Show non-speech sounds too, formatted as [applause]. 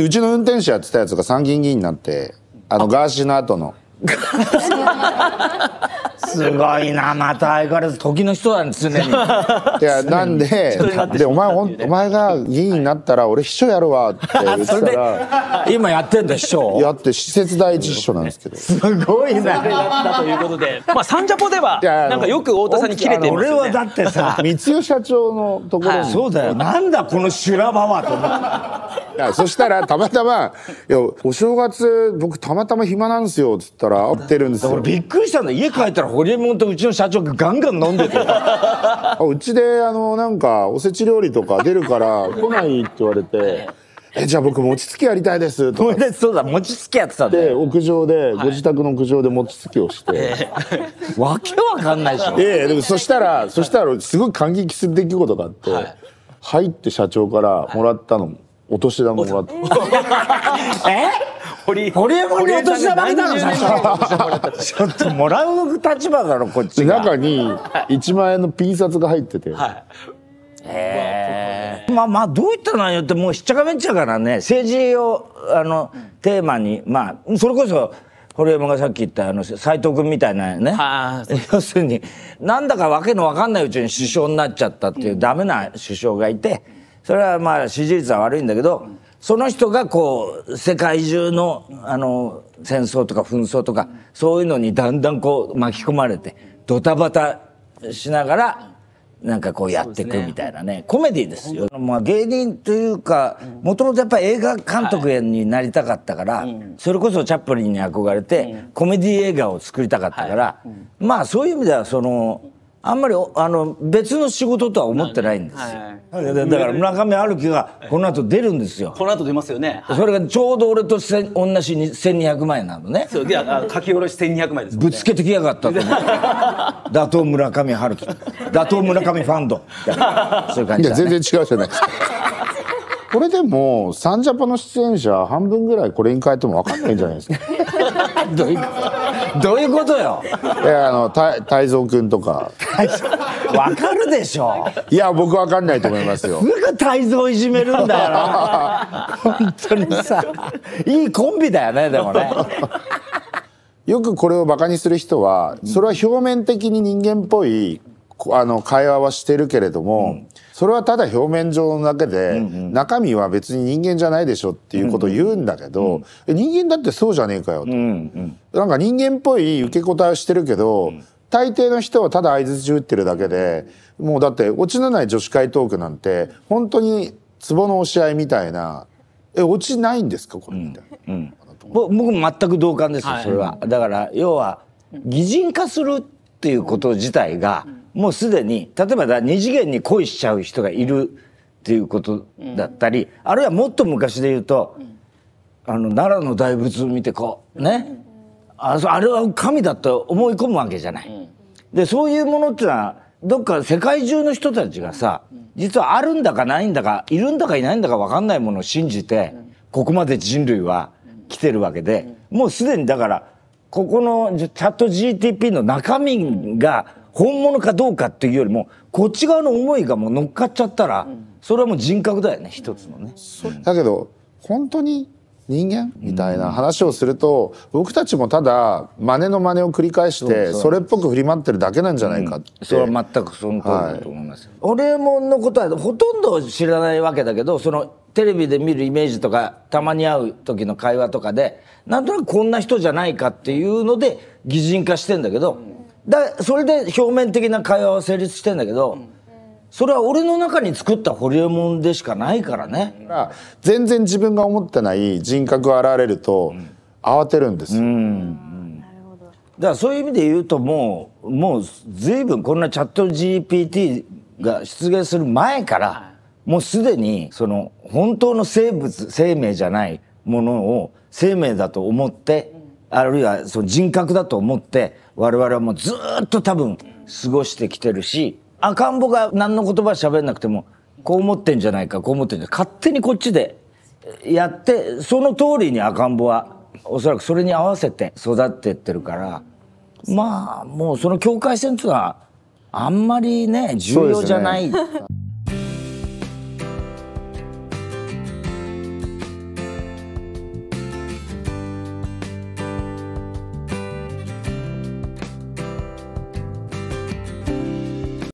うちの運転手やってたやつが参議院議員になってあのガーシーの後の [laughs] すごいなまた相変わらず時の人 [laughs] なんですねいやなんででお前お前が議員になったら俺秘書やるわって言ってたら今やってんだ秘書やって施設第一秘書なんですけどすごいなやったということでまあサンジャポではなんかよく太田さんに切れてますよ、ね、俺はだってさ [laughs] 三代社長のところに、はい、そうだよなんだこの修羅場はと思ってそしたらたまたま「いやお正月僕たまたま暇なんですよ」っつったら会ってるんですよ俺びっくりしたんだ家帰ったらホリエモンとうちの社長がガンガン飲んでて [laughs] うちであのなんかおせち料理とか出るから [laughs] 来ないって言われて。えじゃあ僕餅つきやりたいですとか [laughs] そうだ餅つきやってたんで屋上で、ご自宅の屋上で餅つきをして、わけわかんないでしょええでもそしたらそしたらすごい感激する出来事があって、入って社長からもらったの、お年玉もらった、えホリエモンにお年玉出たのさちょっともらう立場だろこっちが中に1万円のピン札が入っててはいえまあまあどういった内容ってもうしっちゃかめっちゃからね政治をあのテーマにまあそれこそ堀ンがさっき言ったあの斎藤君みたいなね要するになんだかわけのわかんないうちに首相になっちゃったっていうダメな首相がいてそれはまあ支持率は悪いんだけど、うんその人がこう世界中のあの戦争とか紛争とかそういうのにだんだんこう巻き込まれてドタバタしながらなんかこうやっていくみたいなね、ね、コメディですよ、まあ、芸人というかもともとやっぱり映画監督になりたかったから、はい、それこそチャップリンに憧れて、うん、コメディ映画を作りたかったから、はい、まあそういう意味ではそのあんまりあの別の仕事とは思ってないんですよ、はいはい、だから村上春樹がこの後出るんですよこの後出ますよね、はい、それがちょうど俺と同じ1200万円なのねそうで書き下ろし1200万円です、ね、ぶつけてきやがったと思って [laughs] 打倒村上春樹打倒村上ファンド [laughs] そういう感じ、ね、いや全然違うじゃないですかこれでもサンジャパの出演者半分ぐらいこれに変えても分かんないんじゃないですか [laughs] どういうこと [laughs] どういうことよいやあのた、泰造君とかわかるでしょいや僕わかんないと思いますよすぐ泰造いじめるんだよな [laughs] 本当にさいいコンビだよねでもね [laughs] よくこれをバカにする人はそれは表面的に人間っぽいあの会話はしてるけれども、うん、それはただ表面上だけで、うんうん、中身は別に人間じゃないでしょっていうことを言うんだけど、うんうん、人間だってそうじゃねえかよと、うんうん、なんか人間っぽい受け答えをしてるけど、うん、大抵の人はただ相づち打ってるだけでもうだって落ちのない女子会トークなんて本当に壺の押し合いみたいな「え落ちないんですかこれ」みたいな。うん僕も全く同感ですよ、それは。だから要は擬人化するっていうこと自体が、うんもうすでに例えばだ二次元に恋しちゃう人がいるっていうことだったり、うん、あるいはもっと昔で言うと、うん、あの奈良の大仏見てこうね、ああれは神だと思い込むわけじゃない。でそういうものっていうのはどっか世界中の人たちがさ、実はあるんだかないんだかいるんだかいないんだか分かんないものを信じて、ここまで人類は来てるわけで、もうすでにだからここのチャット GTP の中身が本物かどうかっていうよりもこっち側の思いがもう乗っかっちゃったら、それはもう人格だよね一つのね。だけど本当に人間みたいな話をすると、僕たちもただ真似の真似を繰り返してそれっぽく振り回ってるだけなんじゃないかって、うん、それは全くその通りだと思います、はい、俺ものことはほとんど知らないわけだけどそのテレビで見るイメージとかたまに会う時の会話とかでなんとなくこんな人じゃないかっていうので擬人化してんだけど、だそれで表面的な会話は成立してんだけど、それは俺の中に作ったホリエモンでしかないからね。全然自分が思ってない人格が現れると慌てるんです、うん、だからそういう意味で言うともうもう随分こんなチャット GPT が出現する前からもうすでにその本当の生物生命じゃないものを生命だと思ってあるいはその人格だと思って我々はもうずっと多分過ごしてきてるし赤ん坊が何の言葉喋んなくてもこう思ってんじゃないかこう思ってんじゃないか勝手にこっちでやってその通りに赤ん坊はおそらくそれに合わせて育ってってるからまあもうその境界線っていうのはあんまりね重要じゃない。